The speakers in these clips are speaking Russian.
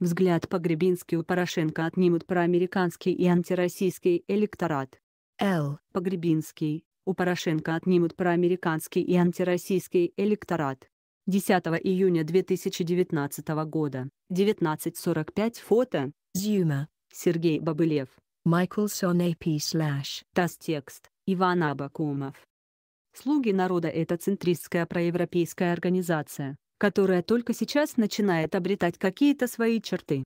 Взгляд Погребинский у Порошенко отнимут проамериканский и антироссийский электорат. Л. Погребинский, у Порошенко отнимут проамериканский и антироссийский электорат. 10 июня 2019 года, 19.45 фото, Зюма, Сергей Бобылев, Майклсон AP слэш, текст, Иван Абакумов. «Слуги народа» — это центристская проевропейская организация, которая только сейчас начинает обретать какие-то свои черты.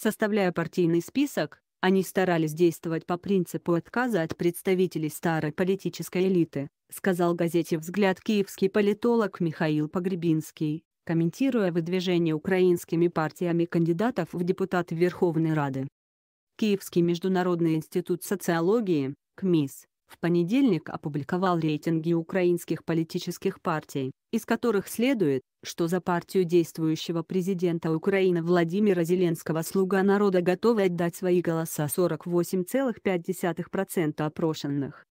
Составляя партийный список, они старались действовать по принципу отказа от представителей старой политической элиты, сказал газете «Взгляд» киевский политолог Михаил Погребинский, комментируя выдвижение украинскими партиями кандидатов в депутаты Верховной Рады. Киевский международный институт социологии, КМИС, в понедельник опубликовал рейтинги украинских политических партий, из которых следует, что за партию действующего президента Украины Владимира Зеленского «Слуга народа» готовы отдать свои голоса 48,5% опрошенных.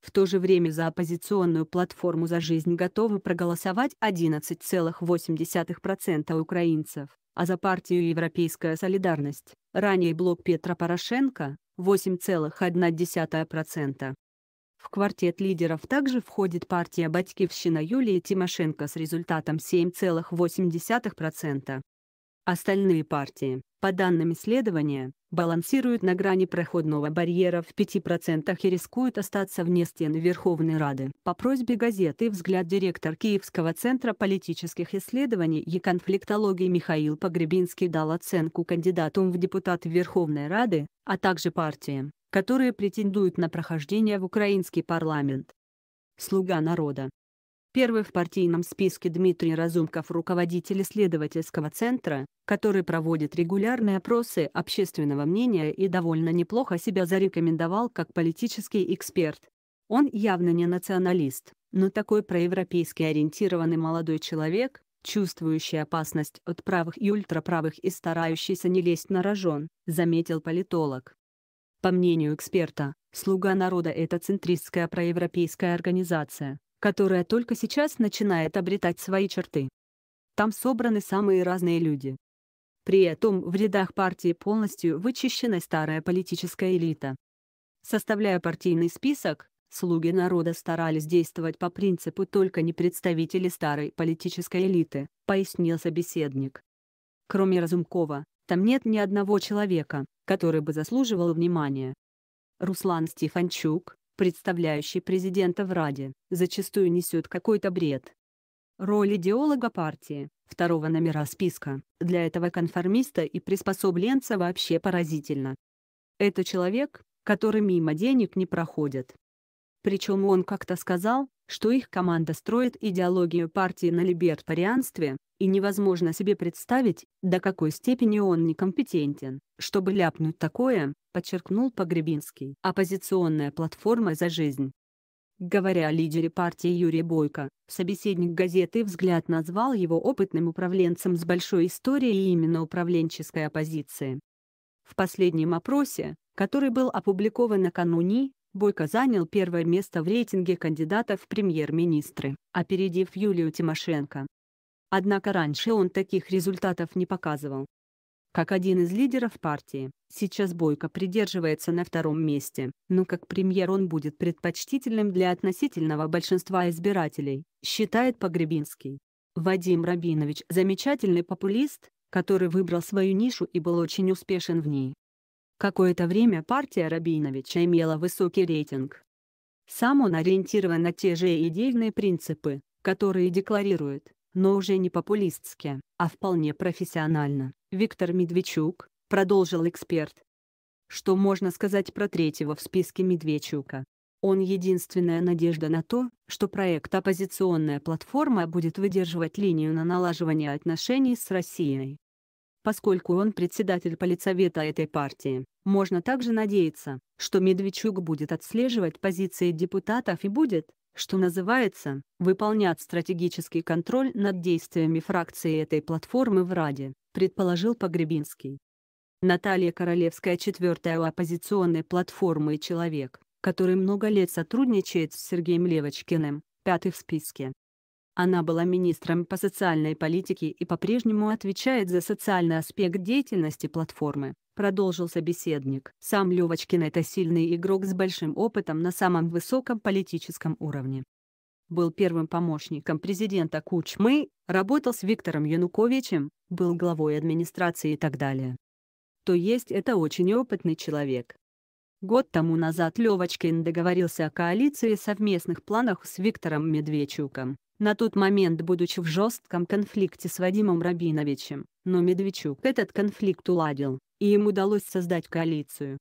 В то же время за оппозиционную платформу «За жизнь» готовы проголосовать 11,8% украинцев, а за партию «Европейская солидарность», ранее блок Петра Порошенко – 8,1%. В квартет лидеров также входит партия «Батькивщина» Юлии Тимошенко с результатом 7,8%. Остальные партии, по данным исследования, балансируют на грани проходного барьера в 5% и рискуют остаться вне стен Верховной Рады. По просьбе газеты «Взгляд» директор Киевского центра политических исследований и конфликтологии Михаил Погребинский дал оценку кандидатам в депутаты Верховной Рады, а также партиям, которые претендуют на прохождение в украинский парламент. Слуга народа. Первый в партийном списке Дмитрий Разумков, руководитель исследовательского центра, который проводит регулярные опросы общественного мнения и довольно неплохо себя зарекомендовал как политический эксперт. Он явно не националист, но такой проевропейски ориентированный молодой человек, чувствующий опасность от правых и ультраправых и старающийся не лезть на рожон, заметил политолог. По мнению эксперта, «Слуга народа» — это центристская проевропейская организация, которая только сейчас начинает обретать свои черты. Там собраны самые разные люди. При этом в рядах партии полностью вычищена старая политическая элита. Составляя партийный список, слуги народа старались действовать по принципу «только не представители старой политической элиты», пояснил собеседник. Кроме Разумкова, там нет ни одного человека, который бы заслуживал внимания. Руслан Стефанчук, представляющий президента в Раде, зачастую несет какой-то бред. Роль идеолога партии, второго номера списка, для этого конформиста и приспособленца вообще поразительно. Это человек, который мимо денег не проходит. Причем он как-то сказал, что их команда строит идеологию партии на либертарианстве, и невозможно себе представить, до какой степени он некомпетентен, чтобы ляпнуть такое, подчеркнул Погребинский. Оппозиционная платформа «За жизнь». Говоря о лидере партии Юрия Бойко, собеседник газеты «Взгляд» назвал его опытным управленцем с большой историей именно управленческой оппозиции. В последнем опросе, который был опубликован накануне, Бойко занял первое место в рейтинге кандидатов в премьер-министры, опередив Юлию Тимошенко. Однако раньше он таких результатов не показывал. Как один из лидеров партии, сейчас Бойко придерживается на втором месте, но как премьер он будет предпочтительным для относительного большинства избирателей, считает Погребинский. Вадим Рабинович – замечательный популист, который выбрал свою нишу и был очень успешен в ней. Какое-то время партия Рабиновича имела высокий рейтинг. Сам он ориентирован на те же идейные принципы, которые декларирует но уже не популистски, а вполне профессионально. Виктор Медведчук, продолжил эксперт. Что можно сказать про третьего в списке Медведчука? Он единственная надежда на то, что проект «Оппозиционная платформа» будет выдерживать линию на налаживание отношений с Россией. Поскольку он председатель политсовета этой партии, можно также надеяться, что Медведчук будет отслеживать позиции депутатов и будет, что называется, выполнять стратегический контроль над действиями фракции этой платформы в Раде, предположил Погребинский. Наталья Королевская четвертая у оппозиционной платформы человек, который много лет сотрудничает с Сергеем Левочкиным, пятый в списке. Она была министром по социальной политике и по-прежнему отвечает за социальный аспект деятельности платформы, продолжил собеседник. Сам Левочкин – это сильный игрок с большим опытом на самом высоком политическом уровне. Был первым помощником президента Кучмы, работал с Виктором Януковичем, был главой администрации и так далее. То есть это очень опытный человек. Год тому назад Левочкин договорился о коалиции и совместных планах с Виктором Медведчуком на тот момент будучи в жестком конфликте с Вадимом Рабиновичем, но Медведчук этот конфликт уладил, и им удалось создать коалицию.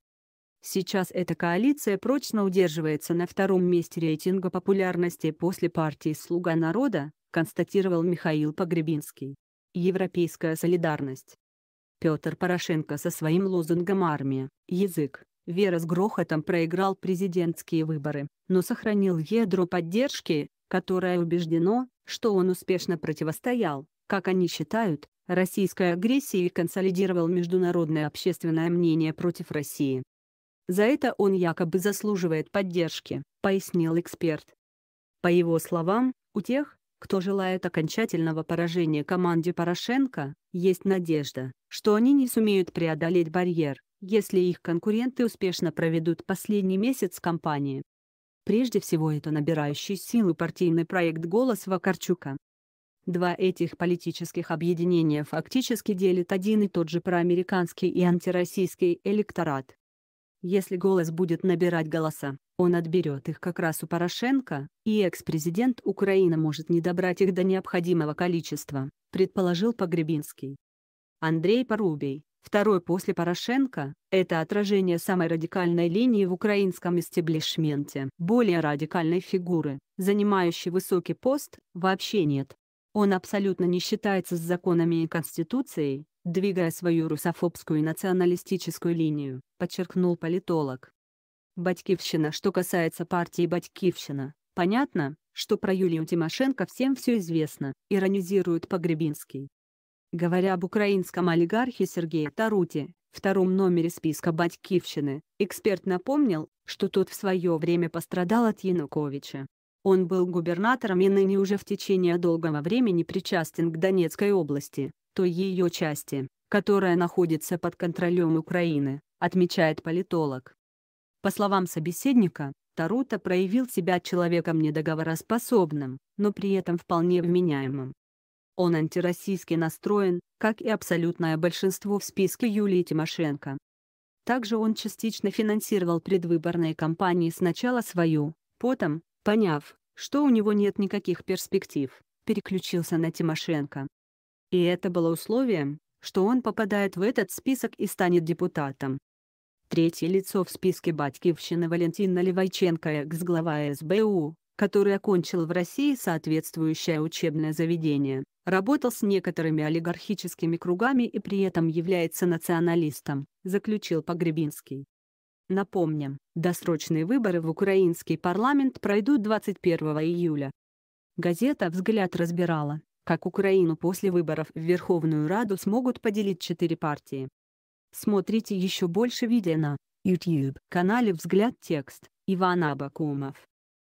Сейчас эта коалиция прочно удерживается на втором месте рейтинга популярности после партии «Слуга народа», констатировал Михаил Погребинский. Европейская солидарность. Петр Порошенко со своим лозунгом «Армия, язык, вера» с грохотом проиграл президентские выборы, но сохранил ядро поддержки, которое убеждено, что он успешно противостоял, как они считают, российской агрессии и консолидировал международное общественное мнение против России. За это он якобы заслуживает поддержки, пояснил эксперт. По его словам, у тех, кто желает окончательного поражения команде Порошенко, есть надежда, что они не сумеют преодолеть барьер, если их конкуренты успешно проведут последний месяц кампании. Прежде всего это набирающий силу партийный проект «Голос» Вакарчука. Два этих политических объединения фактически делят один и тот же проамериканский и антироссийский электорат. Если «Голос» будет набирать голоса, он отберет их как раз у Порошенко, и экс-президент Украины может не добрать их до необходимого количества, предположил Погребинский. Андрей Порубий, Второй после Порошенко – это отражение самой радикальной линии в украинском истеблишменте. Более радикальной фигуры, занимающей высокий пост, вообще нет. Он абсолютно не считается с законами и Конституцией, двигая свою русофобскую и националистическую линию, подчеркнул политолог. Батькивщина Что касается партии Батькивщина, понятно, что про Юлию Тимошенко всем все известно, иронизирует Погребинский. Говоря об украинском олигархе Сергее Таруте, втором номере списка Батькивщины, эксперт напомнил, что тот в свое время пострадал от Януковича. Он был губернатором и ныне уже в течение долгого времени причастен к Донецкой области, той ее части, которая находится под контролем Украины, отмечает политолог. По словам собеседника, Тарута проявил себя человеком недоговороспособным, но при этом вполне вменяемым. Он антироссийски настроен, как и абсолютное большинство в списке Юлии Тимошенко. Также он частично финансировал предвыборные кампании сначала свою, потом, поняв, что у него нет никаких перспектив, переключился на Тимошенко. И это было условием, что он попадает в этот список и станет депутатом. Третье лицо в списке Батькивщины Валентина Левайченко экс-глава СБУ, который окончил в России соответствующее учебное заведение, работал с некоторыми олигархическими кругами и при этом является националистом, заключил Погребинский. Напомним, досрочные выборы в украинский парламент пройдут 21 июля. Газета «Взгляд» разбирала, как Украину после выборов в Верховную Раду смогут поделить четыре партии. Смотрите еще больше видео на YouTube-канале «Взгляд текст» Иван Абакумов.